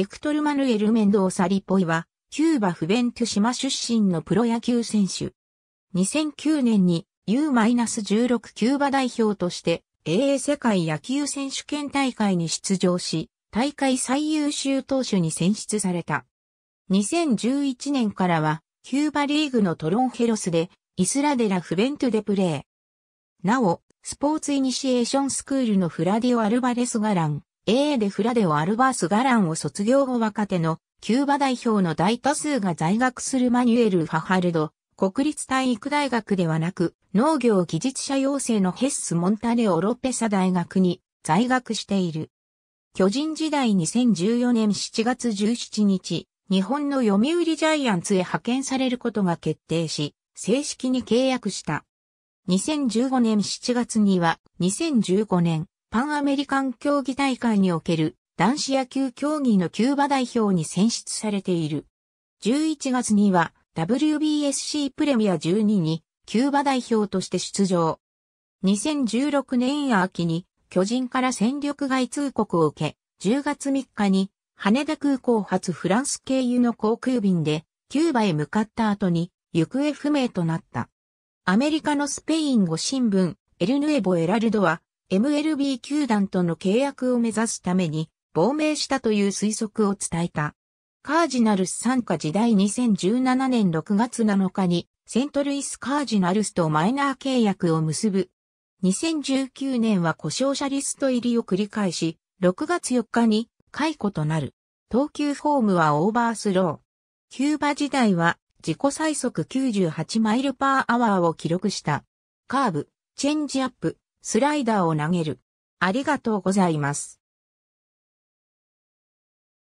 エクトル・マヌエル・メンドーサ・リポイは、キューバ・フベント島出身のプロ野球選手。2009年に U-16 キューバ代表として AA 世界野球選手権大会に出場し、大会最優秀投手に選出された。2011年からは、キューバリーグのトロンヘロスで、イスラデラ・フベントでプレー。なお、スポーツイニシエーションスクールのフラディオ・アルバレス・ガラン、AA でフラデオ・アルバース・ガランを卒業後若手のキューバ代表の大多数が在学するマニュエル・ファハルド、国立体育大学ではなく、農業技術者養成のヘッス・モンタレオ・ロペサ大学に在学している。巨人時代2014年7月17日、日本の読売ジャイアンツへ派遣されることが決定し、正式に契約した。2015年7月には、2015年パンアメリカン競技大会における男子野球競技のキューバ代表に選出されている。11月には WBSC プレミア12にキューバ代表として出場。2016年秋に巨人から戦力外通告を受け、10月3日に羽田空港発フランス経由の航空便でキューバへ向かった後に行方不明となった。アメリカのスペイン語新聞エルヌエボエラルドは MLB 球団との契約を目指すために亡命したという推測を伝えた。カージナルス参加時代2017年6月7日にセントルイスカージナルスとマイナー契約を結ぶ。2019年は故障者リスト入りを繰り返し、6月4日に解雇となる。投球フォームはオーバースロー。キューバ時代は自己最速98マイルパーアワーを記録した。カーブ、チェンジアップ、スライダーを投げる。ありがとうございます。